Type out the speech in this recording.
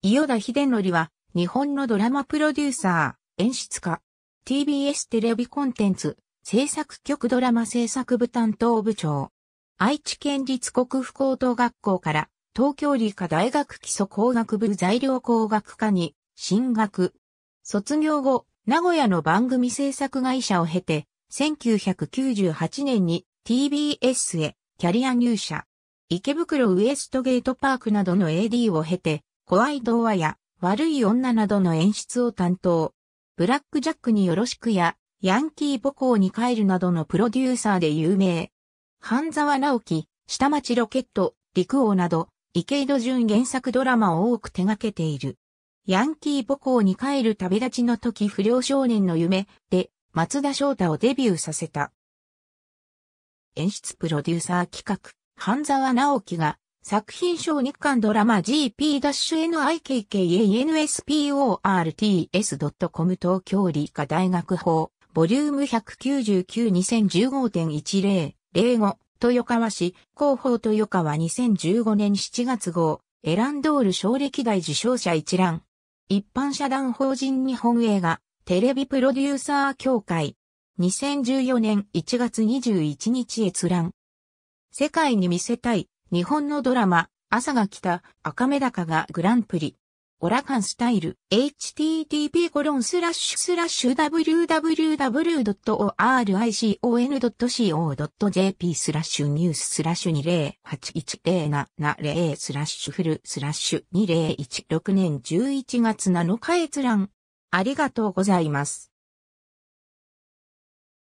伊予田秀則は、日本のドラマプロデューサー、演出家、TBS テレビコンテンツ、制作局ドラマ制作部担当部長、愛知県立国府高等学校から、東京理科大学基礎工学部材料工学科に、進学。卒業後、名古屋の番組制作会社を経て、1998年に TBS へキャリア入社。池袋ウエストゲートパークなどの AD を経て、怖い童話や悪い女などの演出を担当。ブラックジャックによろしくや、ヤンキー母校に帰るなどのプロデューサーで有名。半沢直樹、下町ロケット、陸王など、池井戸潤原作ドラマを多く手掛けている。ヤンキー母校に帰る旅立ちの時不良少年の夢で松田翔太をデビューさせた。演出プロデューサー企画、半沢直樹が作品賞日刊ドラマ g p n i k k a n s p o r t s c o m 東京理科大学法、ボリューム199-2015.10、05、豊川市、広報豊川2015年7月号、エランドール賞歴代受賞者一覧。一般社団法人日本映画、テレビプロデューサー協会。2014年1月21日閲覧。世界に見せたい、日本のドラマ、朝が来た赤目高がグランプリ。オラカンスタイル、http コロンスラッシュスラッシュ www.oricon.co.jp スラッシュニューススラッシュ20810770スラッシュフルスラッシュ2016年11月7日閲覧。ありがとうございます。